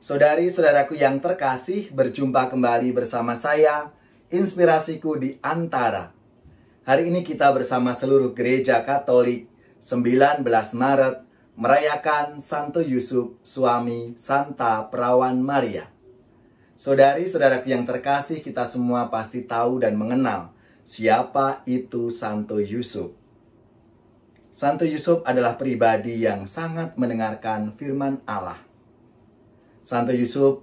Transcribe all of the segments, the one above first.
Saudari-saudaraku yang terkasih, berjumpa kembali bersama saya, Inspirasiku di Antara. Hari ini kita bersama seluruh gereja Katolik 19 Maret merayakan Santo Yusuf, suami Santa Perawan Maria. Saudari-saudaraku yang terkasih, kita semua pasti tahu dan mengenal siapa itu Santo Yusuf. Santo Yusuf adalah pribadi yang sangat mendengarkan firman Allah Santo Yusuf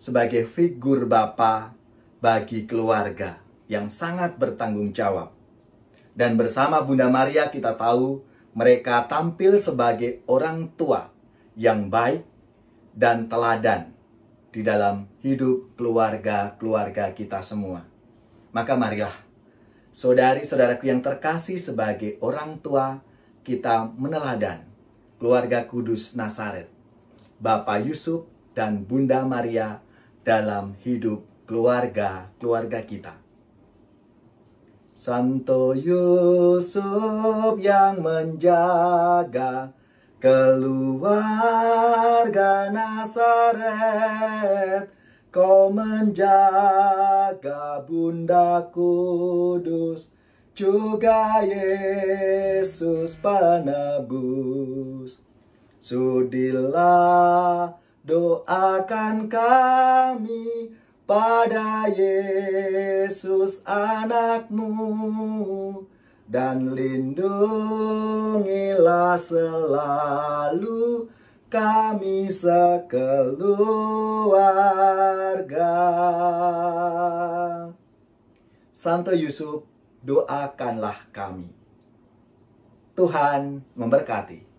sebagai figur bapa bagi keluarga yang sangat bertanggung jawab. Dan bersama Bunda Maria kita tahu mereka tampil sebagai orang tua yang baik dan teladan di dalam hidup keluarga-keluarga kita semua. Maka marilah, saudari-saudaraku yang terkasih sebagai orang tua, kita meneladan keluarga kudus Nasaret Bapak Yusuf dan Bunda Maria dalam hidup keluarga-keluarga kita. Santo Yusuf yang menjaga keluarga Nasaret, kau menjaga Bunda Kudus, juga Yesus penebus. Sudilah Doakan kami pada Yesus anakmu dan lindungilah selalu kami sekeluarga. Santo Yusuf, doakanlah kami. Tuhan memberkati.